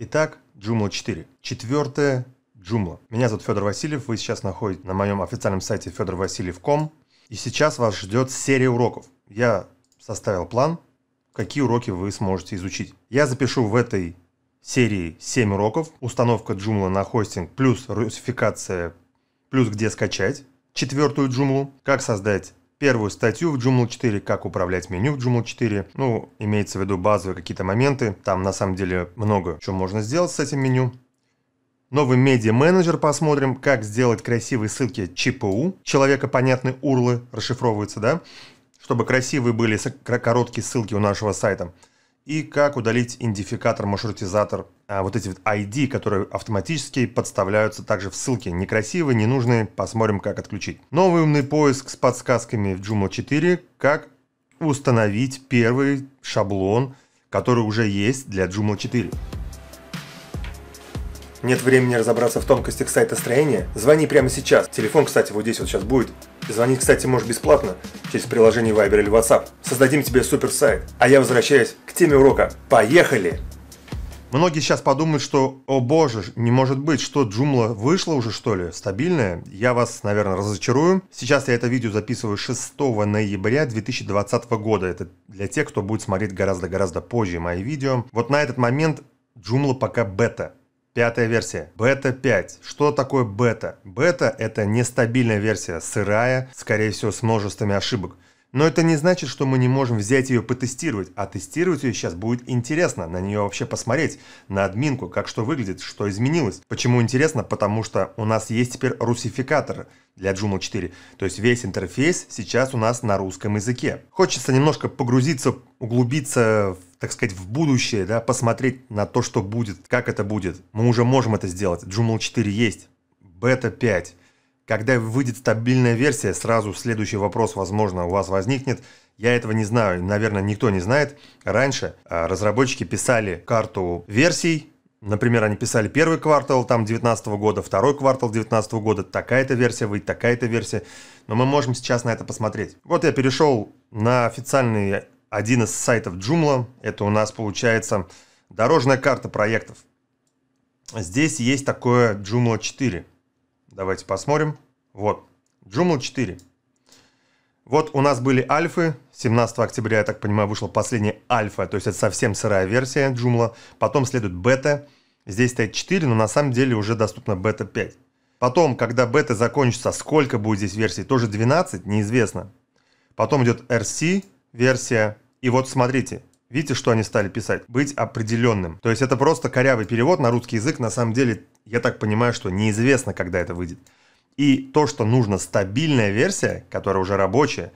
Итак, Joomla 4. Четвертое Joomla. Меня зовут Федор Васильев, вы сейчас находитесь на моем официальном сайте fedorvasiliev.com. И сейчас вас ждет серия уроков. Я составил план, какие уроки вы сможете изучить. Я запишу в этой серии 7 уроков. Установка Joomla на хостинг, плюс русификация, плюс где скачать четвертую Joomla, как создать первую статью в Joomla 4, как управлять меню в Joomla 4. Ну, имеется в виду базовые какие-то моменты. Там на самом деле много чего можно сделать с этим меню. Новый медиа-менеджер посмотрим, как сделать красивые ссылки ЧПУ, человека понятны урлы, расшифровываются, да, чтобы красивые были короткие ссылки у нашего сайта и как удалить идентификатор, маршрутизатор, а, вот эти вот ID, которые автоматически подставляются также в ссылке, Некрасивые, ненужные, посмотрим, как отключить. Новый умный поиск с подсказками в Joomla 4, как установить первый шаблон, который уже есть для Joomla 4. Нет времени разобраться в тонкостях сайта строения? Звони прямо сейчас. Телефон, кстати, вот здесь вот сейчас будет. Звонить, кстати, можешь бесплатно через приложение Viber или WhatsApp. Создадим тебе супер сайт. А я возвращаюсь к теме урока. Поехали! Многие сейчас подумают, что, о боже, не может быть, что Джумла вышла уже что ли, стабильная? Я вас, наверное, разочарую. Сейчас я это видео записываю 6 ноября 2020 года. Это для тех, кто будет смотреть гораздо-гораздо позже мои видео. Вот на этот момент Джумла пока бета. Пятая версия. Бета 5. Что такое бета? Бета — это нестабильная версия, сырая, скорее всего, с множествами ошибок. Но это не значит, что мы не можем взять ее потестировать, а тестировать ее сейчас будет интересно, на нее вообще посмотреть, на админку, как что выглядит, что изменилось. Почему интересно? Потому что у нас есть теперь русификатор для Joomla 4, то есть весь интерфейс сейчас у нас на русском языке. Хочется немножко погрузиться, углубиться в так сказать, в будущее, да, посмотреть на то, что будет, как это будет. Мы уже можем это сделать. Joomla 4 есть, бета 5. Когда выйдет стабильная версия, сразу следующий вопрос, возможно, у вас возникнет. Я этого не знаю, наверное, никто не знает. Раньше а, разработчики писали карту версий, Например, они писали первый квартал там 19 года, второй квартал 19 года, такая-то версия выйдет, такая-то версия. Но мы можем сейчас на это посмотреть. Вот я перешел на официальный один из сайтов Joomla. Это у нас получается дорожная карта проектов. Здесь есть такое Joomla 4. Давайте посмотрим. Вот. Joomla 4. Вот у нас были альфы. 17 октября, я так понимаю, вышла последняя альфа. То есть это совсем сырая версия Joomla. Потом следует бета. Здесь стоит 4, но на самом деле уже доступна бета 5. Потом, когда бета закончится, сколько будет здесь версий, тоже 12, неизвестно. Потом идет RC версия. И вот смотрите, Видите, что они стали писать? Быть определенным. То есть это просто корявый перевод на русский язык. На самом деле, я так понимаю, что неизвестно, когда это выйдет. И то, что нужно стабильная версия, которая уже рабочая,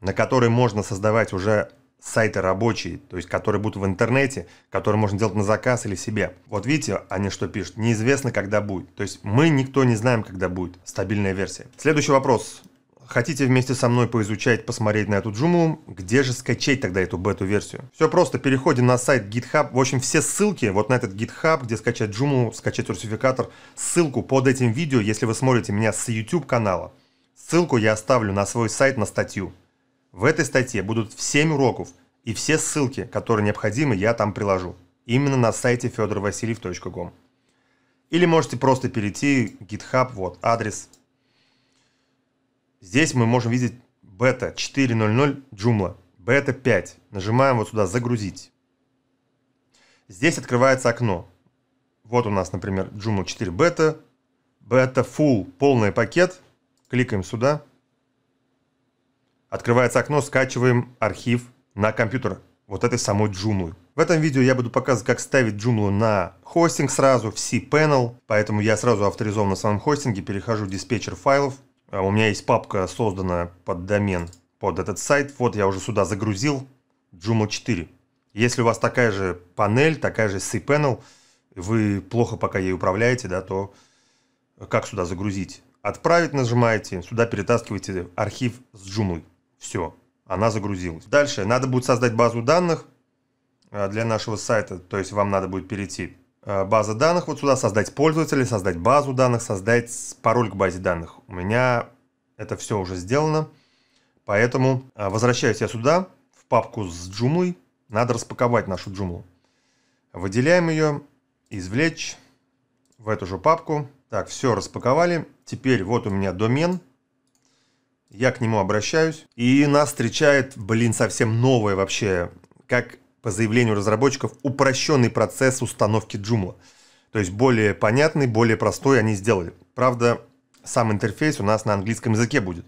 на которой можно создавать уже сайты рабочие, то есть которые будут в интернете, которые можно делать на заказ или себе. Вот видите, они что пишут? Неизвестно, когда будет. То есть мы никто не знаем, когда будет стабильная версия. Следующий вопрос. Хотите вместе со мной поизучать, посмотреть на эту джуму? Где же скачать тогда эту бету-версию? Все просто, переходим на сайт GitHub. В общем, все ссылки вот на этот GitHub, где скачать джуму, скачать русификатор, ссылку под этим видео, если вы смотрите меня с YouTube канала. Ссылку я оставлю на свой сайт на статью. В этой статье будут 7 уроков, и все ссылки, которые необходимы, я там приложу. Именно на сайте fedorvasiliev.com. Или можете просто перейти в GitHub, вот адрес, Здесь мы можем видеть бета 4.0.0 Joomla, бета 5. Нажимаем вот сюда «Загрузить». Здесь открывается окно. Вот у нас, например, Joomla 4 бета, бета full, полный пакет. Кликаем сюда. Открывается окно, скачиваем архив на компьютер вот этой самой Joomla. В этом видео я буду показывать, как ставить Joomla на хостинг сразу в cPanel, поэтому я сразу авторизован на своем хостинге, перехожу в диспетчер файлов, а у меня есть папка, созданная под домен, под этот сайт. Вот я уже сюда загрузил Joomla 4. Если у вас такая же панель, такая же cPanel, вы плохо пока ей управляете, да, то как сюда загрузить? Отправить нажимаете, сюда перетаскиваете архив с Joomla. Все, она загрузилась. Дальше надо будет создать базу данных а, для нашего сайта, то есть вам надо будет перейти Э, база данных вот сюда, создать пользователя, создать базу данных, создать пароль к базе данных. У меня это все уже сделано, поэтому э, возвращаюсь я сюда, в папку с джумой. Надо распаковать нашу джуму, Выделяем ее, извлечь в эту же папку. Так, все распаковали. Теперь вот у меня домен. Я к нему обращаюсь. И нас встречает, блин, совсем новое вообще. Как по заявлению разработчиков, упрощенный процесс установки Joomla. То есть более понятный, более простой они сделали. Правда, сам интерфейс у нас на английском языке будет.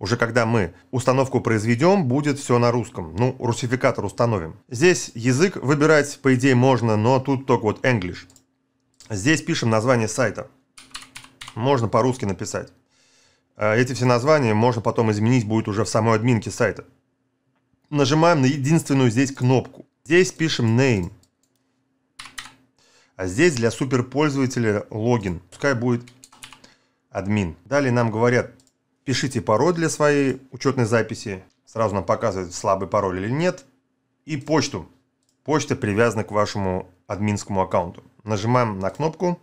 Уже когда мы установку произведем, будет все на русском. Ну, русификатор установим. Здесь язык выбирать, по идее, можно, но тут только вот English. Здесь пишем название сайта. Можно по-русски написать. Э, эти все названия можно потом изменить будет уже в самой админке сайта нажимаем на единственную здесь кнопку. Здесь пишем name. А здесь для суперпользователя логин. Пускай будет админ. Далее нам говорят, пишите пароль для своей учетной записи. Сразу нам показывают, слабый пароль или нет. И почту. Почта привязана к вашему админскому аккаунту. Нажимаем на кнопку.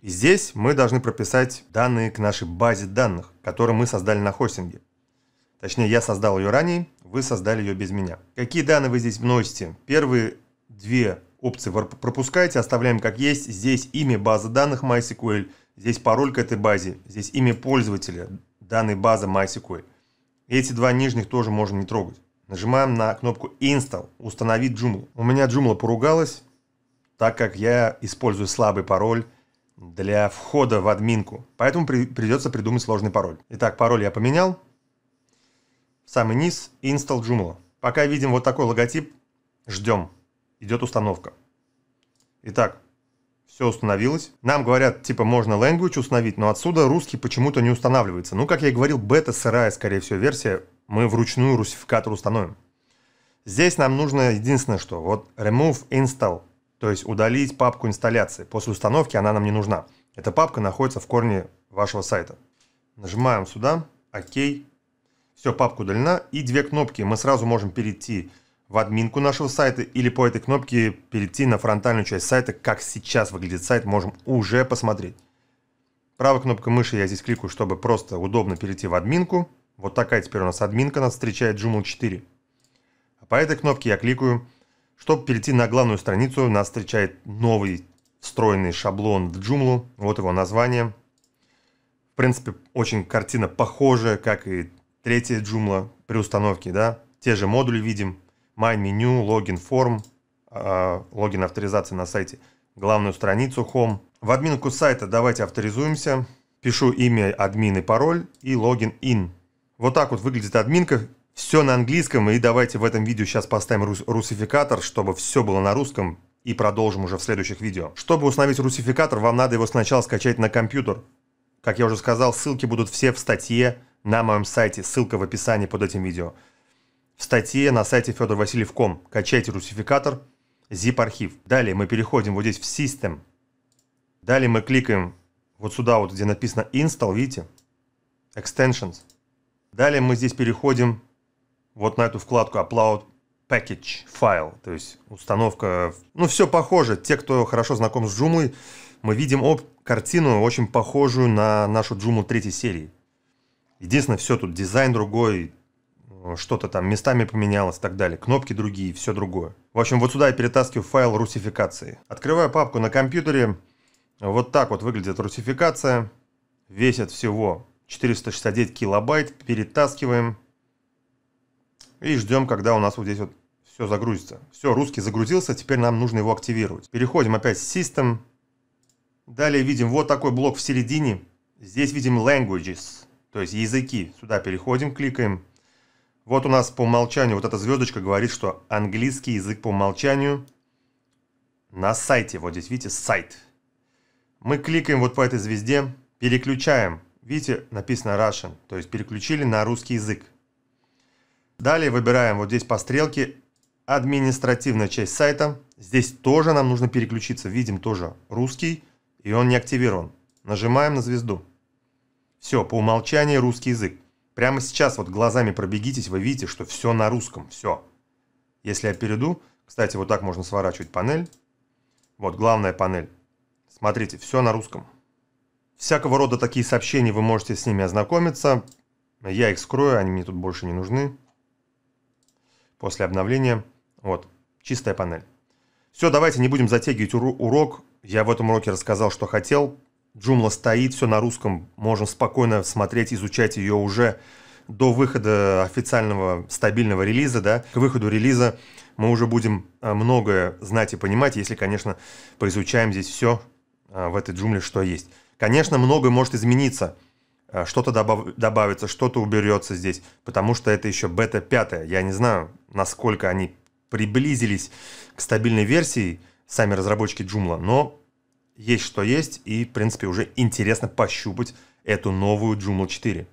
И здесь мы должны прописать данные к нашей базе данных, которые мы создали на хостинге. Точнее, я создал ее ранее. Вы создали ее без меня. Какие данные вы здесь вносите? Первые две опции пропускаете, оставляем как есть. Здесь имя базы данных MySQL, здесь пароль к этой базе, здесь имя пользователя данной базы MySQL. Эти два нижних тоже можно не трогать. Нажимаем на кнопку Install, установить Joomla. У меня Joomla поругалась, так как я использую слабый пароль для входа в админку. Поэтому при, придется придумать сложный пароль. Итак, пароль я поменял самый низ install Joomla. Пока видим вот такой логотип, ждем. Идет установка. Итак, все установилось. Нам говорят, типа, можно language установить, но отсюда русский почему-то не устанавливается. Ну, как я и говорил, бета сырая, скорее всего, версия. Мы вручную русификатор установим. Здесь нам нужно единственное, что вот remove install, то есть удалить папку инсталляции. После установки она нам не нужна. Эта папка находится в корне вашего сайта. Нажимаем сюда, ОК, все, папка удалена. И две кнопки. Мы сразу можем перейти в админку нашего сайта или по этой кнопке перейти на фронтальную часть сайта. Как сейчас выглядит сайт, можем уже посмотреть. Правой кнопкой мыши я здесь кликаю, чтобы просто удобно перейти в админку. Вот такая теперь у нас админка нас встречает Joomla 4. А по этой кнопке я кликаю, чтобы перейти на главную страницу, нас встречает новый встроенный шаблон в Joomla. Вот его название. В принципе, очень картина похожая, как и Третье джумла при установке, да. Те же модули видим. My меню, логин форм, а, логин авторизации на сайте, главную страницу Home. В админку сайта давайте авторизуемся. Пишу имя админ и пароль и логин in. Вот так вот выглядит админка. Все на английском. И давайте в этом видео сейчас поставим рус русификатор, чтобы все было на русском. И продолжим уже в следующих видео. Чтобы установить русификатор, вам надо его сначала скачать на компьютер. Как я уже сказал, ссылки будут все в статье на моем сайте, ссылка в описании под этим видео. В статье на сайте Федор Васильев.ком качайте русификатор, zip-архив. Далее мы переходим вот здесь в System. Далее мы кликаем вот сюда вот, где написано Install, видите? Extensions. Далее мы здесь переходим вот на эту вкладку Upload Package File, то есть установка. Ну, все похоже. Те, кто хорошо знаком с Joomla, мы видим об картину, очень похожую на нашу Joomla третьей серии. Единственное, все тут дизайн другой, э, что-то там местами поменялось и так далее, кнопки другие, все другое. В общем, вот сюда я перетаскиваю файл русификации. Открываю папку на компьютере. Вот так вот выглядит русификация. Весит всего 469 килобайт. Перетаскиваем. И ждем, когда у нас вот здесь вот все загрузится. Все, русский загрузился, теперь нам нужно его активировать. Переходим опять в System. Далее видим вот такой блок в середине. Здесь видим Languages то есть языки. Сюда переходим, кликаем. Вот у нас по умолчанию вот эта звездочка говорит, что английский язык по умолчанию на сайте. Вот здесь, видите, сайт. Мы кликаем вот по этой звезде, переключаем. Видите, написано Russian, то есть переключили на русский язык. Далее выбираем вот здесь по стрелке административная часть сайта. Здесь тоже нам нужно переключиться. Видим тоже русский, и он не активирован. Нажимаем на звезду. Все, по умолчанию русский язык. Прямо сейчас вот глазами пробегитесь, вы видите, что все на русском, все. Если я перейду, кстати, вот так можно сворачивать панель. Вот главная панель. Смотрите, все на русском. Всякого рода такие сообщения вы можете с ними ознакомиться. Я их скрою, они мне тут больше не нужны. После обновления. Вот, чистая панель. Все, давайте не будем затягивать урок. Я в этом уроке рассказал, что хотел. Джумла стоит, все на русском, можем спокойно смотреть, изучать ее уже до выхода официального стабильного релиза, да, к выходу релиза мы уже будем э, многое знать и понимать, если, конечно, поизучаем здесь все э, в этой джумле, что есть. Конечно, многое может измениться, э, что-то добав- добавится, что-то уберется здесь, потому что это еще бета 5. Я не знаю, насколько они приблизились к стабильной версии, сами разработчики Джумла, но есть что есть, и, в принципе, уже интересно пощупать эту новую Joomla 4.